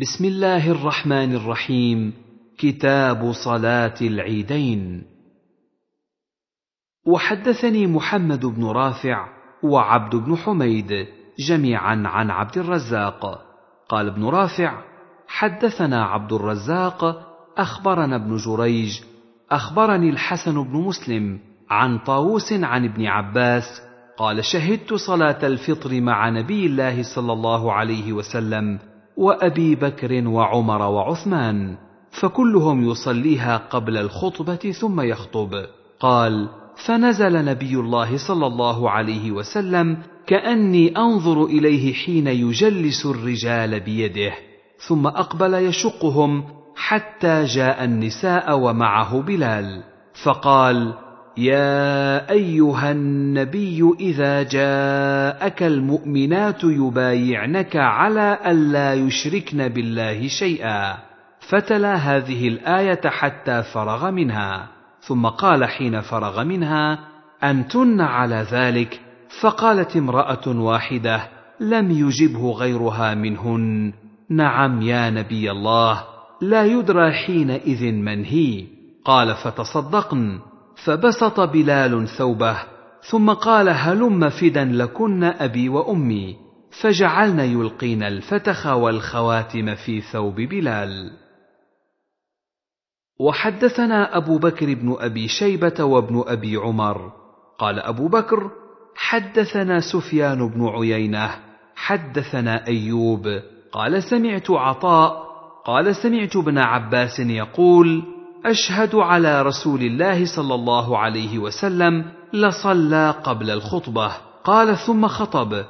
بسم الله الرحمن الرحيم كتاب صلاة العيدين وحدثني محمد بن رافع وعبد بن حميد جميعا عن عبد الرزاق قال ابن رافع حدثنا عبد الرزاق اخبرنا ابن جريج اخبرني الحسن بن مسلم عن طاووس عن ابن عباس قال شهدت صلاه الفطر مع نبي الله صلى الله عليه وسلم وابي بكر وعمر وعثمان فكلهم يصليها قبل الخطبه ثم يخطب قال فنزل نبي الله صلى الله عليه وسلم كاني انظر اليه حين يجلس الرجال بيده ثم اقبل يشقهم حتى جاء النساء ومعه بلال فقال يا ايها النبي اذا جاءك المؤمنات يبايعنك على الا يشركن بالله شيئا فتلا هذه الايه حتى فرغ منها ثم قال حين فرغ منها انتن على ذلك فقالت امراه واحده لم يجبه غيرها منهن نعم يا نبي الله لا يدرى حينئذ من هي قال فتصدقن فبسط بلال ثوبه ثم قال هلم فدا لكن ابي وامي فجعلن يلقين الفتخ والخواتم في ثوب بلال وحدثنا ابو بكر بن ابي شيبه وابن ابي عمر قال ابو بكر حدثنا سفيان بن عيينه حدثنا ايوب قال سمعت عطاء قال سمعت ابن عباس يقول أشهد على رسول الله صلى الله عليه وسلم لصلى قبل الخطبة قال ثم خطب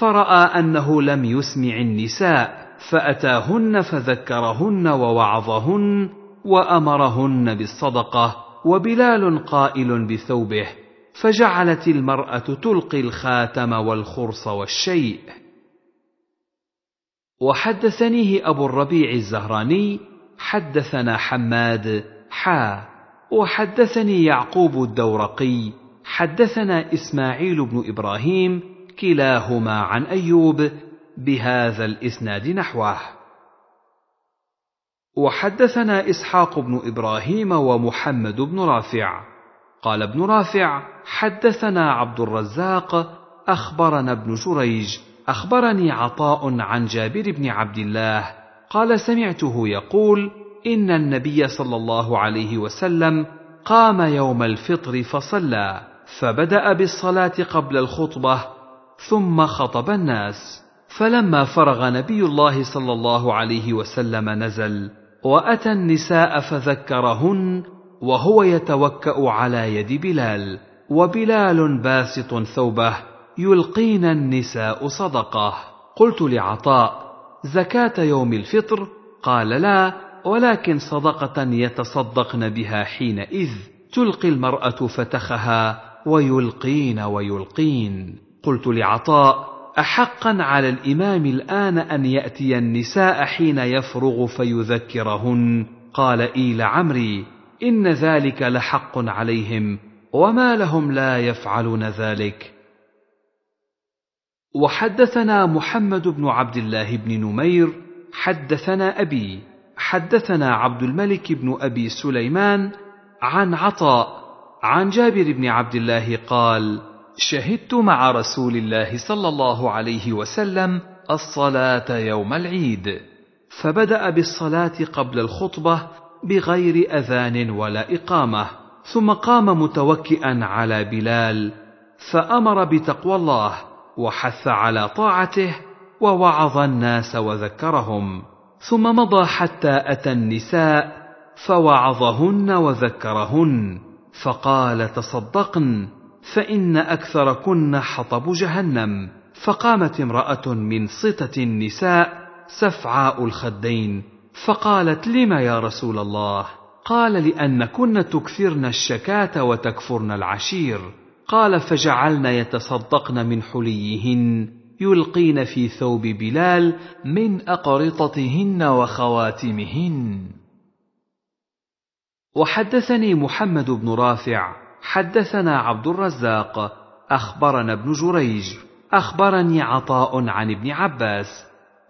فرأى أنه لم يسمع النساء فأتاهن فذكرهن ووعظهن وأمرهن بالصدقة وبلال قائل بثوبه فجعلت المرأة تلقي الخاتم والخرص والشيء وحدثنيه أبو الربيع الزهراني حدثنا حماد حا وحدثني يعقوب الدورقي حدثنا اسماعيل بن ابراهيم كلاهما عن ايوب بهذا الاسناد نحوه وحدثنا اسحاق بن ابراهيم ومحمد بن رافع قال ابن رافع حدثنا عبد الرزاق اخبرنا ابن جريج اخبرني عطاء عن جابر بن عبد الله قال سمعته يقول ان النبي صلى الله عليه وسلم قام يوم الفطر فصلى فبدا بالصلاه قبل الخطبه ثم خطب الناس فلما فرغ نبي الله صلى الله عليه وسلم نزل واتى النساء فذكرهن وهو يتوكا على يد بلال وبلال باسط ثوبه يلقين النساء صدقه قلت لعطاء زكاه يوم الفطر قال لا ولكن صدقة يتصدقن بها حينئذ تلقي المرأة فتخها ويلقين ويلقين قلت لعطاء أحقا على الإمام الآن أن يأتي النساء حين يفرغ فيذكرهن قال إي لعمري إن ذلك لحق عليهم وما لهم لا يفعلون ذلك وحدثنا محمد بن عبد الله بن نمير حدثنا أبي حدثنا عبد الملك بن ابي سليمان عن عطاء عن جابر بن عبد الله قال شهدت مع رسول الله صلى الله عليه وسلم الصلاه يوم العيد فبدا بالصلاه قبل الخطبه بغير اذان ولا اقامه ثم قام متوكئا على بلال فامر بتقوى الله وحث على طاعته ووعظ الناس وذكرهم ثم مضى حتى اتى النساء فوعظهن وذكرهن فقال تصدقن فان اكثركن حطب جهنم فقامت امراه من سطه النساء سفعاء الخدين فقالت لم يا رسول الله قال لانكن تكثرن الشكاه وتكفرن العشير قال فجعلن يتصدقن من حليهن يلقين في ثوب بلال من أقرطتهن وخواتمهن وحدثني محمد بن رافع حدثنا عبد الرزاق أخبرنا ابن جريج أخبرني عطاء عن ابن عباس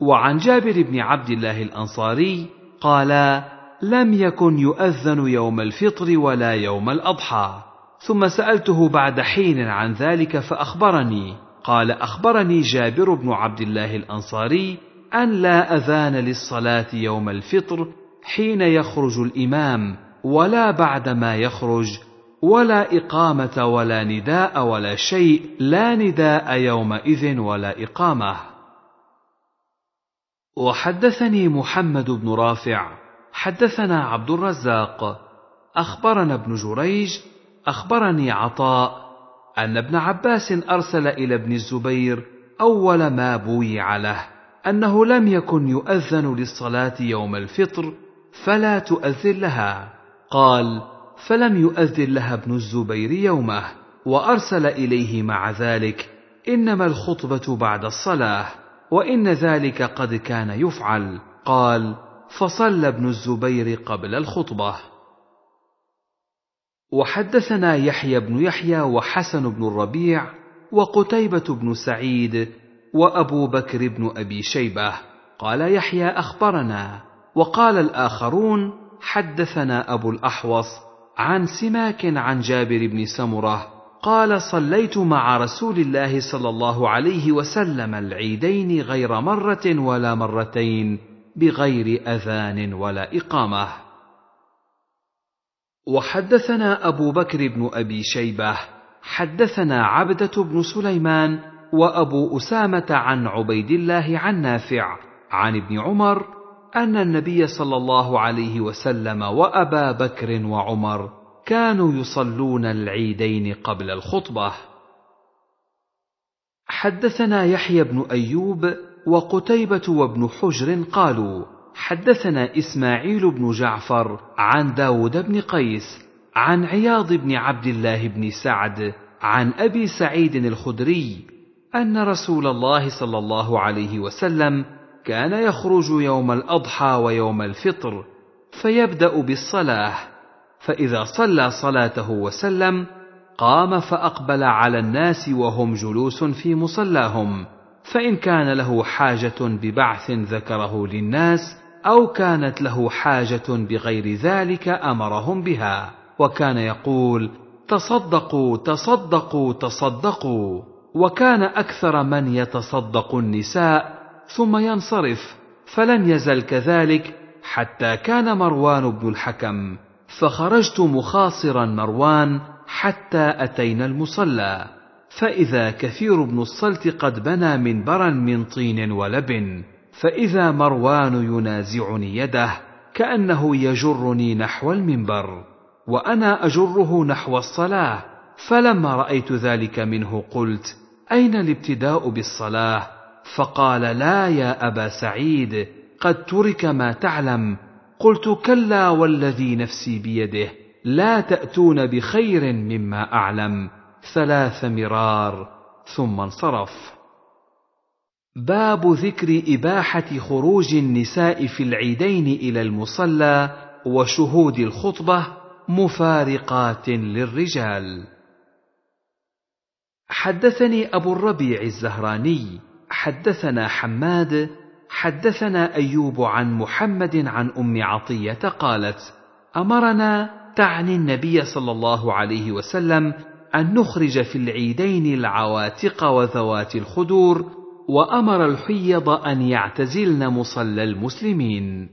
وعن جابر بن عبد الله الأنصاري قالا لم يكن يؤذن يوم الفطر ولا يوم الأضحى ثم سألته بعد حين عن ذلك فأخبرني قال اخبرني جابر بن عبد الله الانصاري ان لا اذان للصلاه يوم الفطر حين يخرج الامام ولا بعد ما يخرج ولا اقامه ولا نداء ولا شيء لا نداء يومئذ ولا اقامه وحدثني محمد بن رافع حدثنا عبد الرزاق اخبرنا ابن جريج اخبرني عطاء ان ابن عباس ارسل الى ابن الزبير اول ما بويع له انه لم يكن يؤذن للصلاه يوم الفطر فلا تؤذن لها قال فلم يؤذن لها ابن الزبير يومه وارسل اليه مع ذلك انما الخطبه بعد الصلاه وان ذلك قد كان يفعل قال فصلى ابن الزبير قبل الخطبه وحدثنا يحيى بن يحيى وحسن بن الربيع وقتيبة بن سعيد وأبو بكر بن أبي شيبة قال يحيى أخبرنا وقال الآخرون حدثنا أبو الأحوص عن سماك عن جابر بن سمرة قال صليت مع رسول الله صلى الله عليه وسلم العيدين غير مرة ولا مرتين بغير أذان ولا إقامة وحدثنا ابو بكر بن ابي شيبه حدثنا عبده بن سليمان وابو اسامه عن عبيد الله عن نافع عن ابن عمر ان النبي صلى الله عليه وسلم وابا بكر وعمر كانوا يصلون العيدين قبل الخطبه حدثنا يحيى بن ايوب وقتيبه وابن حجر قالوا حدثنا إسماعيل بن جعفر عن داود بن قيس عن عياض بن عبد الله بن سعد عن أبي سعيد الخدري أن رسول الله صلى الله عليه وسلم كان يخرج يوم الأضحى ويوم الفطر فيبدأ بالصلاة فإذا صلى صلاته وسلم قام فأقبل على الناس وهم جلوس في مصلاهم فإن كان له حاجة ببعث ذكره للناس او كانت له حاجه بغير ذلك امرهم بها وكان يقول تصدقوا تصدقوا تصدقوا وكان اكثر من يتصدق النساء ثم ينصرف فلم يزل كذلك حتى كان مروان بن الحكم فخرجت مخاصرا مروان حتى اتينا المصلى فاذا كثير بن الصلت قد بنى منبرا من طين ولبن فإذا مروان ينازعني يده كأنه يجرني نحو المنبر وأنا أجره نحو الصلاة فلما رأيت ذلك منه قلت أين الابتداء بالصلاة فقال لا يا أبا سعيد قد ترك ما تعلم قلت كلا والذي نفسي بيده لا تأتون بخير مما أعلم ثلاث مرار ثم انصرف باب ذكر إباحة خروج النساء في العيدين إلى المصلى وشهود الخطبة مفارقات للرجال. حدثني أبو الربيع الزهراني، حدثنا حماد، حدثنا أيوب عن محمد عن أم عطية قالت: أمرنا تعني النبي صلى الله عليه وسلم أن نخرج في العيدين العواتق وذوات الخدور وامر الحيض ان يعتزلن مصلى المسلمين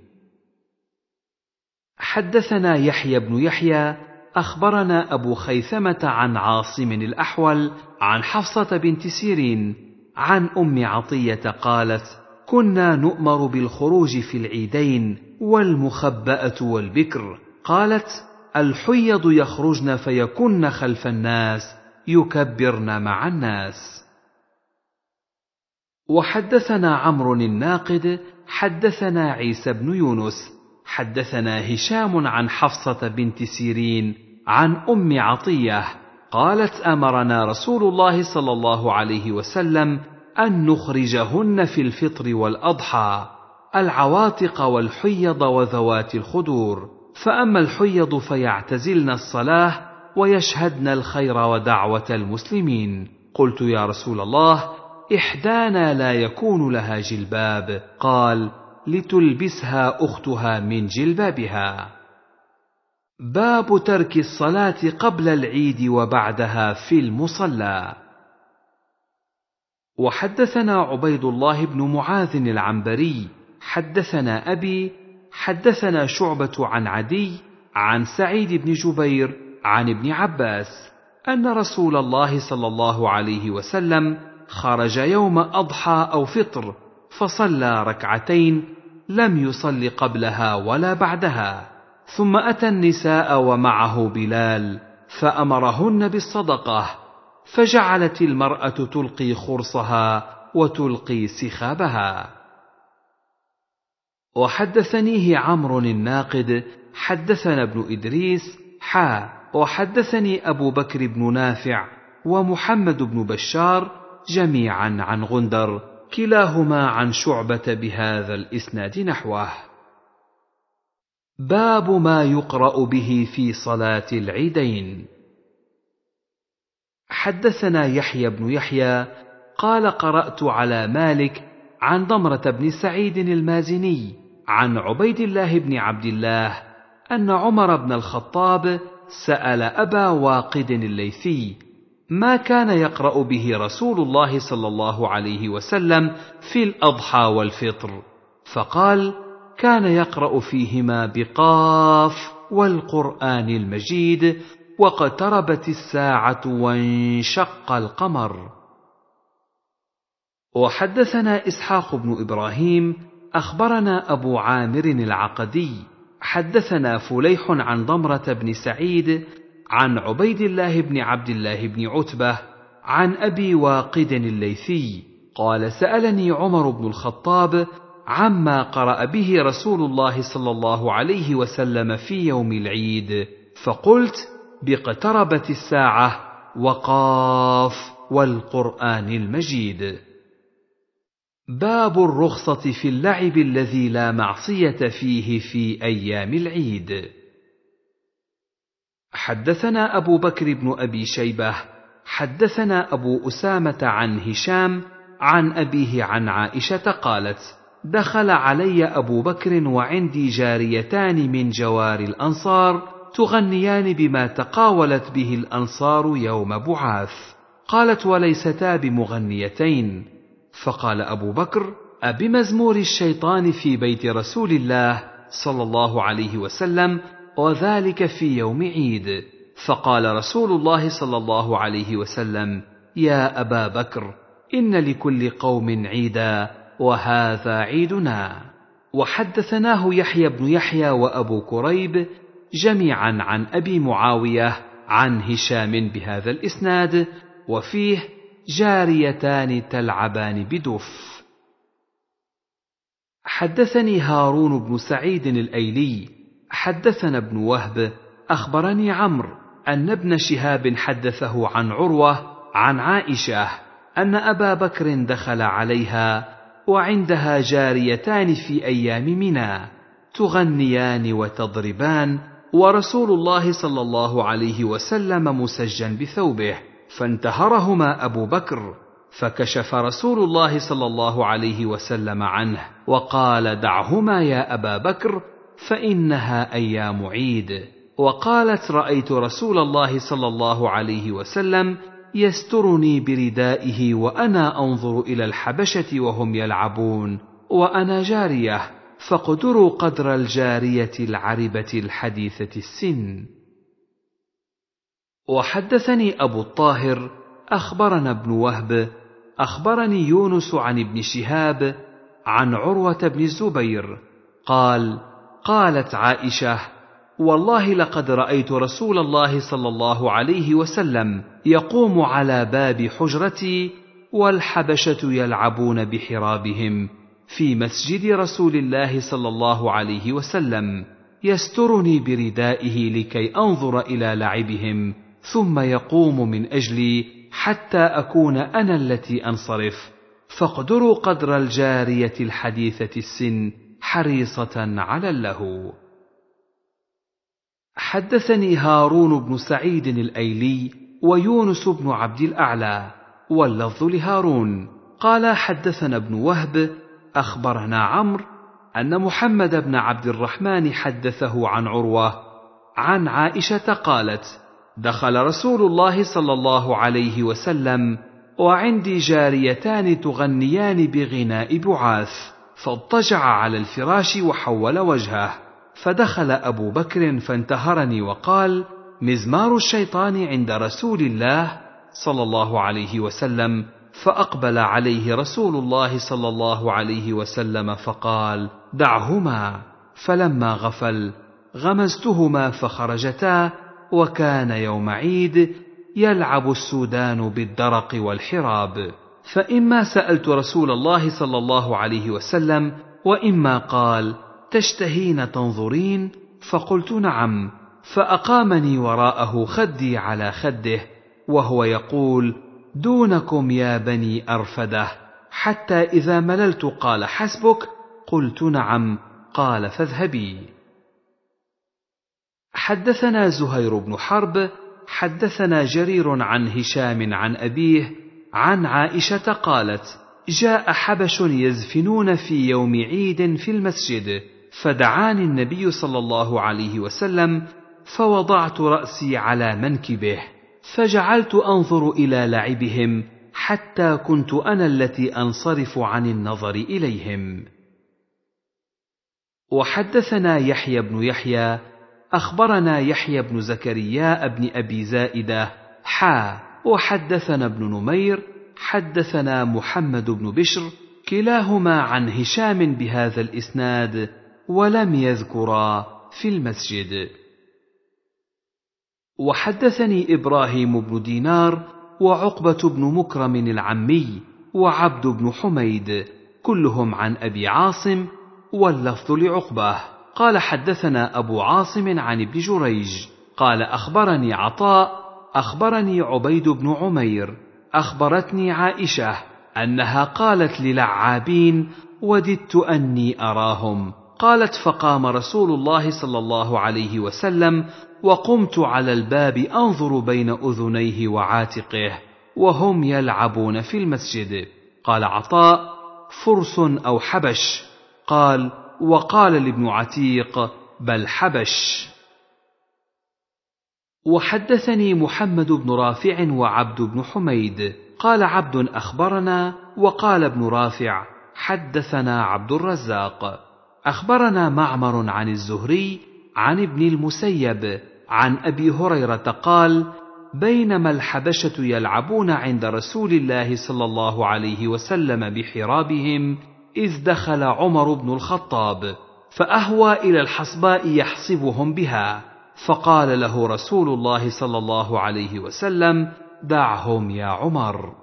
حدثنا يحيى بن يحيى اخبرنا ابو خيثمه عن عاصم الاحول عن حفصه بنت سيرين عن ام عطيه قالت كنا نؤمر بالخروج في العيدين والمخباه والبكر قالت الحيض يخرجن فيكن خلف الناس يكبرن مع الناس وحدثنا عمرو الناقد حدثنا عيسى بن يونس حدثنا هشام عن حفصه بنت سيرين عن ام عطيه قالت امرنا رسول الله صلى الله عليه وسلم ان نخرجهن في الفطر والاضحى العواتق والحيض وذوات الخدور فاما الحيض فيعتزلن الصلاه ويشهدن الخير ودعوه المسلمين قلت يا رسول الله احدانا لا يكون لها جلباب قال لتلبسها اختها من جلبابها باب ترك الصلاه قبل العيد وبعدها في المصلى وحدثنا عبيد الله بن معاذ العنبري حدثنا ابي حدثنا شعبه عن عدي عن سعيد بن جبير عن ابن عباس ان رسول الله صلى الله عليه وسلم خرج يوم اضحى او فطر فصلى ركعتين لم يصل قبلها ولا بعدها ثم اتى النساء ومعه بلال فامرهن بالصدقه فجعلت المراه تلقي خرصها وتلقي سخابها وحدثنيه عمرو الناقد حدثنا ابن ادريس حا وحدثني ابو بكر بن نافع ومحمد بن بشار جميعا عن غندر كلاهما عن شعبة بهذا الإسناد نحوه. باب ما يقرأ به في صلاة العيدين. حدثنا يحيى بن يحيى قال قرأت على مالك عن ضمرة بن سعيد المازني عن عبيد الله بن عبد الله أن عمر بن الخطاب سأل أبا واقد الليثي ما كان يقرا به رسول الله صلى الله عليه وسلم في الاضحى والفطر فقال كان يقرا فيهما بقاف والقران المجيد واقتربت الساعه وانشق القمر وحدثنا اسحاق بن ابراهيم اخبرنا ابو عامر العقدي حدثنا فليح عن ضمره بن سعيد عن عبيد الله بن عبد الله بن عتبه عن ابي واقد الليثي قال سالني عمر بن الخطاب عما قرا به رسول الله صلى الله عليه وسلم في يوم العيد فقلت باقتربت الساعه وقاف والقران المجيد باب الرخصه في اللعب الذي لا معصيه فيه في ايام العيد حدثنا أبو بكر بن أبي شيبة حدثنا أبو أسامة عن هشام عن أبيه عن عائشة قالت: دخل علي أبو بكر وعندي جاريتان من جوار الأنصار تغنيان بما تقاولت به الأنصار يوم بعاث، قالت وليستا بمغنيتين، فقال أبو بكر: أبمزمور الشيطان في بيت رسول الله صلى الله عليه وسلم وذلك في يوم عيد فقال رسول الله صلى الله عليه وسلم يا ابا بكر ان لكل قوم عيدا وهذا عيدنا وحدثناه يحيى بن يحيى وابو كريب جميعا عن ابي معاويه عن هشام بهذا الاسناد وفيه جاريتان تلعبان بدف حدثني هارون بن سعيد الايلي حدثنا ابن وهب اخبرني عمرو ان ابن شهاب حدثه عن عروه عن عائشه ان ابا بكر دخل عليها وعندها جاريتان في ايام منى تغنيان وتضربان ورسول الله صلى الله عليه وسلم مسجا بثوبه فانتهرهما ابو بكر فكشف رسول الله صلى الله عليه وسلم عنه وقال دعهما يا ابا بكر فانها ايام عيد وقالت رايت رسول الله صلى الله عليه وسلم يسترني بردائه وانا انظر الى الحبشه وهم يلعبون وانا جاريه فاقدروا قدر الجاريه العربه الحديثه السن وحدثني ابو الطاهر اخبرنا ابن وهب اخبرني يونس عن ابن شهاب عن عروه بن الزبير قال قالت عائشه والله لقد رايت رسول الله صلى الله عليه وسلم يقوم على باب حجرتي والحبشه يلعبون بحرابهم في مسجد رسول الله صلى الله عليه وسلم يسترني بردائه لكي انظر الى لعبهم ثم يقوم من اجلي حتى اكون انا التي انصرف فاقدروا قدر الجاريه الحديثه السن حريصة على اللهو. حدثني هارون بن سعيد الأيلي ويونس بن عبد الأعلى واللفظ لهارون قال حدثنا ابن وهب أخبرنا عمرو أن محمد بن عبد الرحمن حدثه عن عروة عن عائشة قالت: دخل رسول الله صلى الله عليه وسلم وعندي جاريتان تغنيان بغناء بعاث فاضطجع على الفراش وحول وجهه فدخل ابو بكر فانتهرني وقال مزمار الشيطان عند رسول الله صلى الله عليه وسلم فاقبل عليه رسول الله صلى الله عليه وسلم فقال دعهما فلما غفل غمزتهما فخرجتا وكان يوم عيد يلعب السودان بالدرق والحراب فإما سألت رسول الله صلى الله عليه وسلم وإما قال تشتهين تنظرين فقلت نعم فأقامني وراءه خدي على خده وهو يقول دونكم يا بني أرفده حتى إذا مللت قال حسبك قلت نعم قال فاذهبي حدثنا زهير بن حرب حدثنا جرير عن هشام عن أبيه عن عائشة قالت: جاء حبش يزفنون في يوم عيد في المسجد، فدعاني النبي صلى الله عليه وسلم، فوضعت رأسي على منكبه، فجعلت أنظر إلى لعبهم، حتى كنت أنا التي أنصرف عن النظر إليهم. وحدثنا يحيى بن يحيى، أخبرنا يحيى بن زكريا بن أبي زائدة، حا وحدثنا ابن نمير حدثنا محمد بن بشر كلاهما عن هشام بهذا الاسناد ولم يذكرا في المسجد وحدثني ابراهيم بن دينار وعقبه بن مكرم العمي وعبد بن حميد كلهم عن ابي عاصم واللفظ لعقبه قال حدثنا ابو عاصم عن ابن جريج قال اخبرني عطاء اخبرني عبيد بن عمير اخبرتني عائشه انها قالت للعابين وددت اني اراهم قالت فقام رسول الله صلى الله عليه وسلم وقمت على الباب انظر بين اذنيه وعاتقه وهم يلعبون في المسجد قال عطاء فرس او حبش قال وقال لابن عتيق بل حبش وحدثني محمد بن رافع وعبد بن حميد قال عبد اخبرنا وقال ابن رافع حدثنا عبد الرزاق اخبرنا معمر عن الزهري عن ابن المسيب عن ابي هريره قال بينما الحبشه يلعبون عند رسول الله صلى الله عليه وسلم بحرابهم اذ دخل عمر بن الخطاب فاهوى الى الحصباء يحصبهم بها فقال له رسول الله صلى الله عليه وسلم دعهم يا عمر